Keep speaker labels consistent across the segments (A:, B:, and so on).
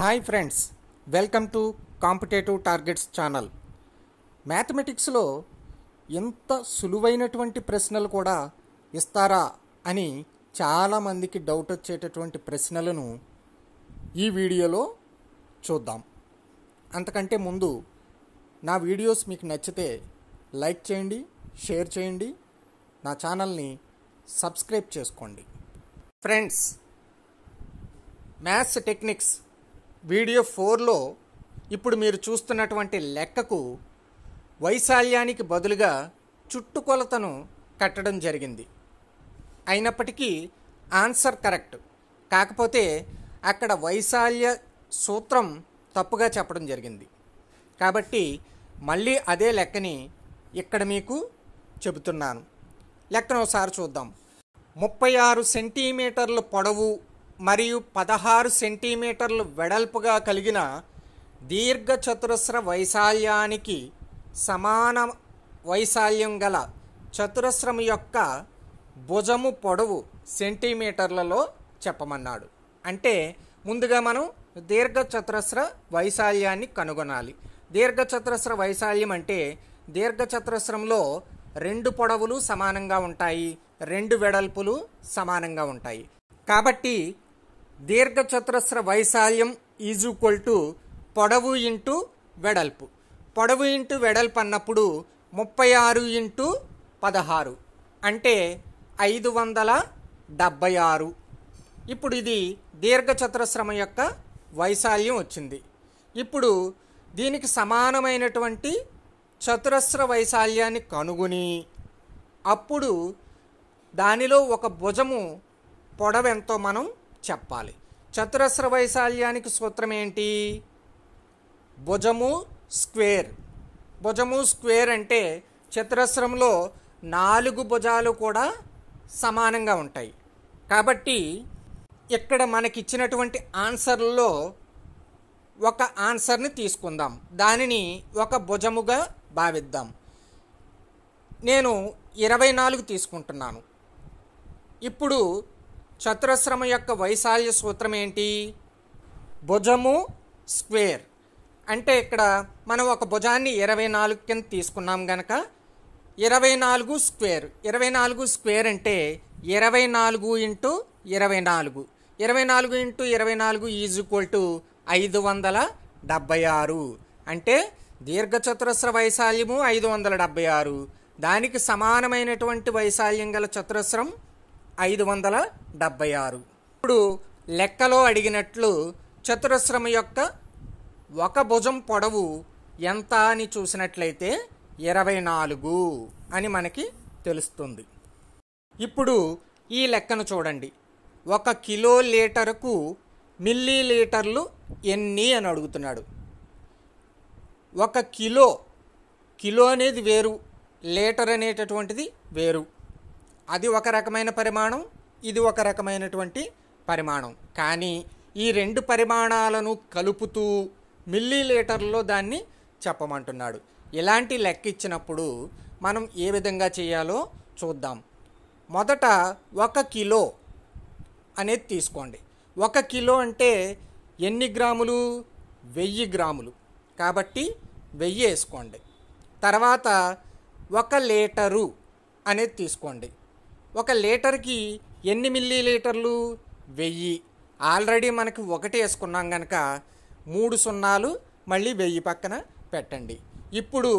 A: hi friends welcome to competitive targets channel మ్యాథమెటిక్స్లో ఎంత సులువైనటువంటి ప్రశ్నలు కూడా ఇస్తారా అని చాలామందికి డౌట్ వచ్చేటటువంటి ప్రశ్నలను ఈ వీడియోలో చూద్దాం అంతకంటే ముందు నా వీడియోస్ మీకు నచ్చితే లైక్ చేయండి షేర్ చేయండి నా ఛానల్ని సబ్స్క్రైబ్ చేసుకోండి ఫ్రెండ్స్ మ్యాథ్స్ టెక్నిక్స్ వీడియో ఫోర్లో ఇప్పుడు మీరు చూస్తున్నటువంటి లెక్కకు వైశాల్యానికి బదులుగా చుట్టుకొలతను కట్టడం జరిగింది అయినప్పటికీ ఆన్సర్ కరెక్ట్ కాకపోతే అక్కడ వైశాల్య సూత్రం తప్పుగా చెప్పడం జరిగింది కాబట్టి మళ్ళీ అదే లెక్కని ఇక్కడ మీకు చెబుతున్నాను లెక్కను ఒకసారి చూద్దాం ముప్పై ఆరు సెంటీమీటర్ల పొడవు మరియు పదహారు సెంటీమీటర్లు వెడల్పుగా కలిగిన దీర్ఘచతురస్ర వైశాల్యానికి సమాన వైశాల్యం గల చతురస్రం యొక్క భుజము పొడవు సెంటీమీటర్లలో చెప్పమన్నాడు అంటే ముందుగా మనం దీర్ఘచతురస్ర వైశాల్యాన్ని కనుగొనాలి దీర్ఘచతురస్ర వైశాల్యం అంటే దీర్ఘచతురస్రంలో రెండు పొడవులు సమానంగా ఉంటాయి రెండు వెడల్పులు సమానంగా ఉంటాయి కాబట్టి దీర్ఘచతురస్ర వైశాల్యం ఈజ్ ఈక్వల్ టు పొడవు ఇంటూ వెడల్పు పొడవు ఇంటూ వెడల్పు అన్నప్పుడు ముప్పై ఆరు ఇంటూ పదహారు అంటే ఐదు వందల డెబ్భై ఆరు ఇప్పుడు ఇది దీర్ఘచతురస్రం యొక్క వైశాల్యం వచ్చింది ఇప్పుడు దీనికి సమానమైనటువంటి చతురస్ర వైశాల్యాన్ని కనుగొని అప్పుడు దానిలో ఒక భుజము పొడవెంతో మనం చెప్పాలి చతురస్ర వైశాల్యానికి సూత్రం ఏంటి భుజము స్క్వేర్ భుజము స్క్వేర్ అంటే చతురస్రంలో నాలుగు భుజాలు కూడా సమానంగా ఉంటాయి కాబట్టి ఇక్కడ మనకిచ్చినటువంటి ఆన్సర్లో ఒక ఆన్సర్ని తీసుకుందాం దానిని ఒక భుజముగా భావిద్దాం నేను ఇరవై నాలుగు తీసుకుంటున్నాను ఇప్పుడు చతురస్రము యొక్క వైశాల్య సూత్రం ఏంటి భుజము స్క్వేర్ అంటే ఇక్కడ మనం ఒక భుజాన్ని ఇరవై నాలుగు కింద తీసుకున్నాం గనక ఇరవై నాలుగు స్క్వేర్ ఇరవై నాలుగు స్క్వేర్ అంటే ఇరవై నాలుగు ఇంటూ ఇరవై నాలుగు ఇరవై నాలుగు ఇంటూ ఇరవై నాలుగు ఈజ్ ఈక్వల్ టు ఐదు వందల డెబ్బై ఆరు అంటే దీర్ఘచతురస్ర వైశాల్యము ఐదు వందల డెబ్బై ఆరు దానికి సమానమైనటువంటి వైశాల్యం గల చతురస్రం ఐదు వందల డెబ్బై ఆరు ఇప్పుడు లెక్కలో అడిగినట్లు చతురస్రం యొక్క ఒక భుజం పొడవు ఎంత అని చూసినట్లయితే ఇరవై నాలుగు అని మనకి తెలుస్తుంది ఇప్పుడు ఈ లెక్కను చూడండి ఒక కిలో లీటరుకు మిల్లీ లీటర్లు ఎన్ని అని అడుగుతున్నాడు ఒక కిలో కిలో అనేది వేరు లీటర్ అనేటటువంటిది వేరు అది ఒక రకమైన పరిమాణం ఇది ఒక రకమైనటువంటి పరిమాణం కానీ ఈ రెండు పరిమాణాలను కలుపుతూ మిల్లీలీటర్లో దాన్ని చెప్పమంటున్నాడు ఇలాంటి లెక్క ఇచ్చినప్పుడు మనం ఏ విధంగా చేయాలో చూద్దాం మొదట ఒక కిలో అనేది తీసుకోండి ఒక కిలో అంటే ఎన్ని గ్రాములు వెయ్యి గ్రాములు కాబట్టి వెయ్యి వేసుకోండి తర్వాత ఒక లీటరు అనేది తీసుకోండి ఒక లీటర్కి ఎన్ని మిల్లీ లీటర్లు వెయ్యి ఆల్రెడీ మనకి ఒకటి వేసుకున్నాం కనుక మూడు సున్నాలు మళ్ళీ వెయ్యి పక్కన పెట్టండి ఇప్పుడు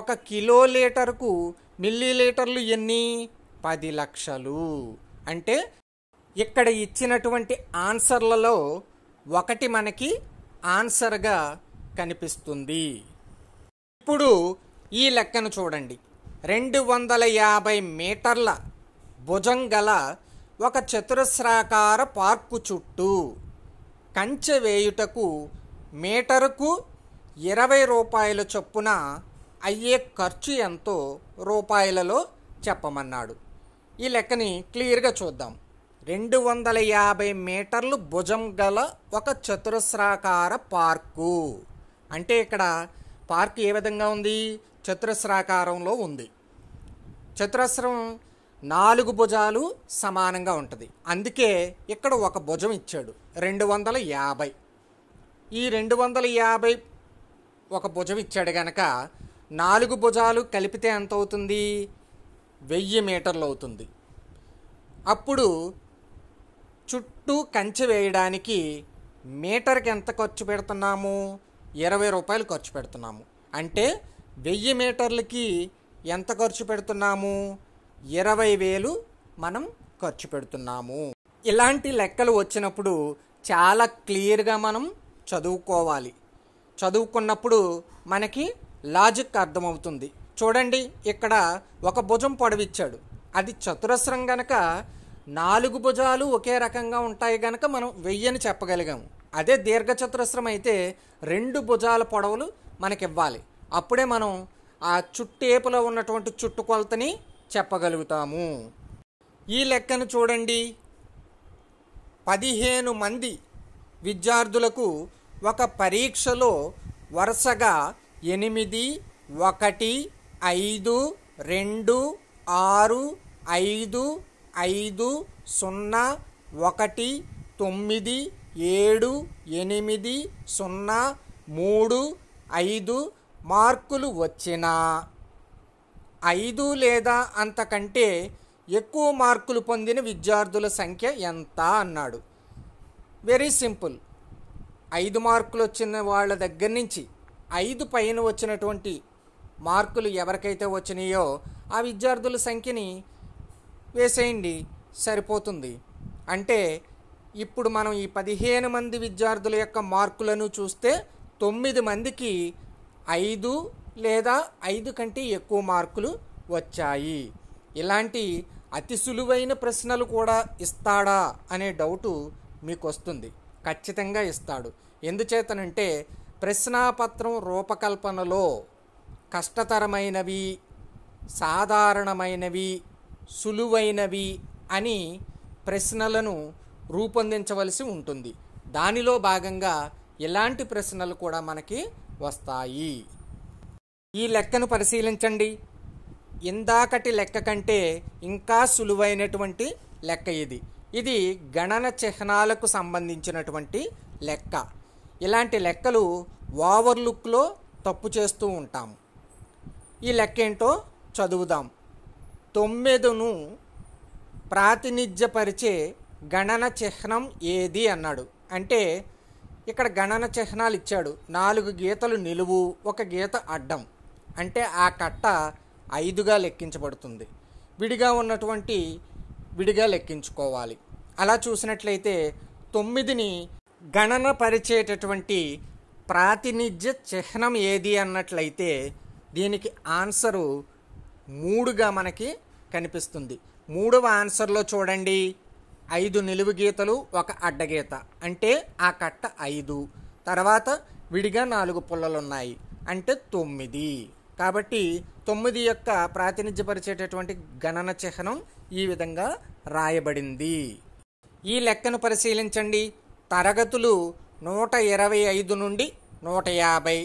A: ఒక కిలో లీటర్కు మిల్లీ లీటర్లు ఎన్ని పది లక్షలు అంటే ఇక్కడ ఇచ్చినటువంటి ఆన్సర్లలో ఒకటి మనకి ఆన్సర్గా కనిపిస్తుంది ఇప్పుడు ఈ లెక్కను చూడండి రెండు వందల యాభై మీటర్ల భుజం గల ఒక చతురస్రాకార పార్కు చుట్టూ కంచె వేయుటకు మీటరుకు ఇరవై రూపాయల చొప్పున అయ్యే ఖర్చు ఎంతో రూపాయలలో చెప్పమన్నాడు ఈ లెక్కని క్లియర్గా చూద్దాం రెండు వందల యాభై మీటర్లు భుజం గల ఒక చతురస్రాకార పార్కు అంటే ఇక్కడ పార్క్ ఏ విధంగా ఉంది చతురస్రాకారంలో ఉంది చతురస్రం నాలుగు భుజాలు సమానంగా ఉంటుంది అందుకే ఇక్కడ ఒక భుజం ఇచ్చాడు రెండు వందల యాభై ఈ రెండు వందల యాభై ఒక భుజం ఇచ్చాడు కనుక నాలుగు భుజాలు కలిపితే ఎంత అవుతుంది వెయ్యి మీటర్లు అవుతుంది అప్పుడు చుట్టూ కంచె వేయడానికి మీటర్కి ఎంత ఖర్చు పెడుతున్నాము ఇరవై రూపాయలు ఖర్చు పెడుతున్నాము అంటే వెయ్యి మీటర్లకి ఎంత ఖర్చు పెడుతున్నాము ఇరవై వేలు మనం ఖర్చు పెడుతున్నాము ఇలాంటి లెక్కలు వచ్చినప్పుడు చాలా క్లియర్గా మనం చదువుకోవాలి చదువుకున్నప్పుడు మనకి లాజిక్ అర్థమవుతుంది చూడండి ఇక్కడ ఒక భుజం పొడవిచ్చాడు అది చతురస్రం గనక నాలుగు భుజాలు ఒకే రకంగా ఉంటాయి గనక మనం వెయ్యని చెప్పగలిగాము అదే దీర్ఘ చతురస్రం అయితే రెండు భుజాల పొడవులు మనకివ్వాలి అప్పుడే మనం ఆ చుట్టేపులో ఉన్నటువంటి చుట్టుకొలతని చెప్పగలుగుతాము ఈ లెక్కను చూడండి పదిహేను మంది విద్యార్థులకు ఒక పరీక్షలో వరుసగా ఎనిమిది ఒకటి ఐదు రెండు ఆరు ఐదు ఐదు సున్నా ఒకటి తొమ్మిది ఏడు ఎనిమిది సున్నా మూడు ఐదు మార్కులు వచ్చినా ఐదు లేదా అంతకంటే ఎక్కువ మార్కులు పొందిన విద్యార్థుల సంఖ్య ఎంత అన్నాడు వెరీ సింపుల్ ఐదు మార్కులు వచ్చిన వాళ్ళ దగ్గర నుంచి ఐదు పైన వచ్చినటువంటి మార్కులు ఎవరికైతే వచ్చినాయో ఆ విద్యార్థుల సంఖ్యని వేసేయండి సరిపోతుంది అంటే ఇప్పుడు మనం ఈ పదిహేను మంది విద్యార్థుల యొక్క మార్కులను చూస్తే తొమ్మిది మందికి ఐదు లేదా ఐదు కంటే ఎక్కువ మార్కులు వచ్చాయి ఇలాంటి అతి సులువైన ప్రశ్నలు కూడా ఇస్తాడా అనే డౌటు మీకు వస్తుంది ఖచ్చితంగా ఇస్తాడు ఎందుచేతనంటే ప్రశ్నాపత్రం రూపకల్పనలో కష్టతరమైనవి సాధారణమైనవి సులువైనవి అని ప్రశ్నలను రూపొందించవలసి ఉంటుంది దానిలో భాగంగా ఇలాంటి ప్రశ్నలు కూడా మనకి వస్తాయి ఈ లెక్కను పరిశీలించండి ఇందాకటి లెక్క కంటే ఇంకా సులువైనటువంటి లెక్క ఇది ఇది గణన చిహ్నాలకు సంబంధించినటువంటి లెక్క ఇలాంటి లెక్కలు ఓవర్లుక్లో తప్పు చేస్తూ ఉంటాము ఈ లెక్క ఏంటో చదువుదాం తొమ్మిదును ప్రాతినిధ్యపరిచే గణన చిహ్నం ఏది అన్నాడు అంటే ఇక్కడ గణన చిహ్నాలు ఇచ్చాడు నాలుగు గీతలు నిలువు ఒక గీత అడ్డం అంటే ఆ కట్ట ఐదుగా లెక్కించబడుతుంది విడిగా ఉన్నటువంటి విడిగా లెక్కించుకోవాలి అలా చూసినట్లయితే తొమ్మిదిని గణనపరిచేటటువంటి ప్రాతినిధ్య చిహ్నం ఏది అన్నట్లయితే దీనికి ఆన్సరు మూడుగా మనకి కనిపిస్తుంది మూడవ ఆన్సర్లో చూడండి ఐదు నిలువు గీతలు ఒక అడ్డగీత అంటే ఆ కట్ట ఐదు తర్వాత విడిగా నాలుగు పుల్లలున్నాయి అంటే తొమ్మిది కాబట్టి తొమ్మిది యొక్క ప్రాతినిధ్యపరిచేటటువంటి గణన చిహ్నం ఈ విధంగా రాయబడింది ఈ లెక్కను పరిశీలించండి తరగతులు నూట ఇరవై ఐదు నుండి నూట యాభై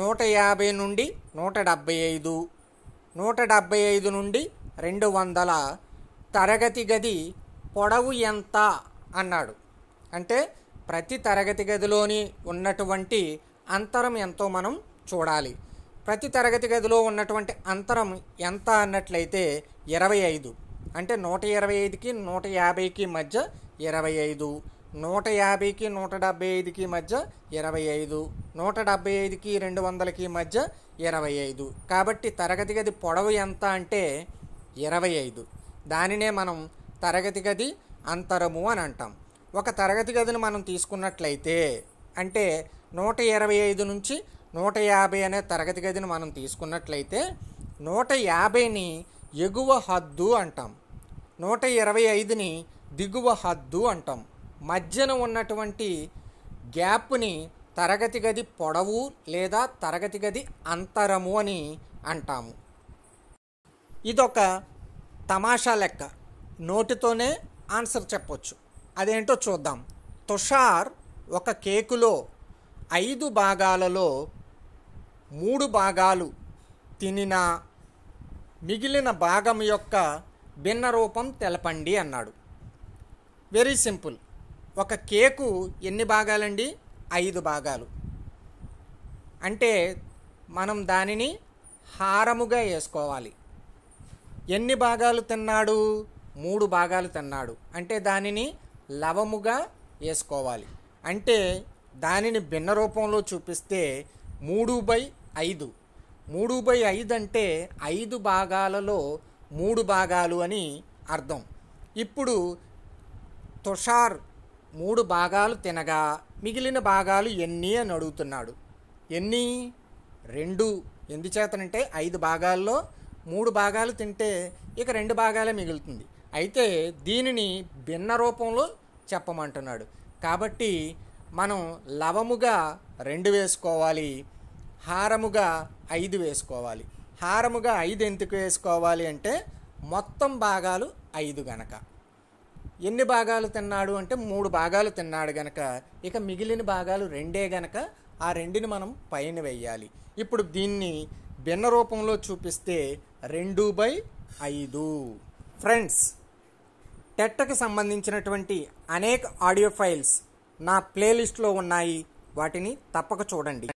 A: నూట యాభై నుండి నూట డెబ్బై ఐదు నూట డెబ్బై ఐదు నుండి రెండు వందల తరగతి గది పొడవు ఎంత అన్నాడు అంటే ప్రతి తరగతి గదిలోని ఉన్నటువంటి అంతరం ఎంతో మనం చూడాలి ప్రతి తరగతి గదిలో ఉన్నటువంటి అంతరం ఎంత అన్నట్లయితే ఇరవై ఐదు అంటే నూట ఇరవై ఐదుకి నూట యాభైకి మధ్య ఇరవై ఐదు నూట యాభైకి నూట డెబ్బై ఐదుకి మధ్య ఇరవై ఐదు నూట డెబ్బై ఐదుకి రెండు వందలకి మధ్య ఇరవై ఐదు కాబట్టి తరగతి గది పొడవు ఎంత అంటే ఇరవై ఐదు దానినే మనం తరగతి గది అంతరము అని అంటాం ఒక తరగతి గదిని మనం తీసుకున్నట్లయితే అంటే నూట ఇరవై ఐదు నుంచి నూట యాభై అనే తరగతి గదిని మనం తీసుకున్నట్లయితే నూట యాభైని ఎగువ హద్దు అంటాం నూట ఇరవై ఐదుని దిగువ హద్దు అంటాం మధ్యన ఉన్నటువంటి గ్యాప్ని తరగతి గది పొడవు లేదా తరగతి గది అంతరము అని అంటాము ఇదొక తమాషా లెక్క నోటితోనే ఆన్సర్ చెప్పొచ్చు అదేంటో చూద్దాం తుషార్ ఒక కేకులో ఐదు భాగాలలో మూడు భాగాలు తినిన మిగిలిన భాగం యొక్క భిన్న రూపం తెలపండి అన్నాడు వెరీ సింపుల్ ఒక కేకు ఎన్ని భాగాలండి ఐదు భాగాలు అంటే మనం దానిని హారముగా వేసుకోవాలి ఎన్ని భాగాలు తిన్నాడు మూడు భాగాలు తిన్నాడు అంటే దానిని లవముగా వేసుకోవాలి అంటే దానిని భిన్న రూపంలో చూపిస్తే మూడు బై ఐదు మూడు బై ఐదు అంటే ఐదు భాగాలలో మూడు భాగాలు అని అర్థం ఇప్పుడు తుషార్ మూడు భాగాలు తినగా మిగిలిన భాగాలు ఎన్ని అని అడుగుతున్నాడు ఎన్ని రెండు ఎందుచేతనంటే ఐదు భాగాల్లో మూడు భాగాలు తింటే ఇక రెండు భాగాలే మిగులుతుంది అయితే దీనిని భిన్న రూపంలో చెప్పమంటున్నాడు కాబట్టి మనం లవముగా రెండు వేసుకోవాలి హారముగా ఐదు వేసుకోవాలి హారముగా ఐదు ఎందుకు వేసుకోవాలి అంటే మొత్తం భాగాలు ఐదు గనక ఎన్ని భాగాలు తిన్నాడు అంటే మూడు భాగాలు తిన్నాడు గనక ఇక మిగిలిన భాగాలు రెండే గనక ఆ రెండిని మనం పైన వేయాలి ఇప్పుడు దీన్ని భిన్న రూపంలో చూపిస్తే రెండు బై ఐదు ఫ్రెండ్స్ టెట్టకి సంబంధించినటువంటి అనేక ఆడియో ఫైల్స్ నా ప్లేలిస్ట్లో ఉన్నాయి వాటిని తప్పక చూడండి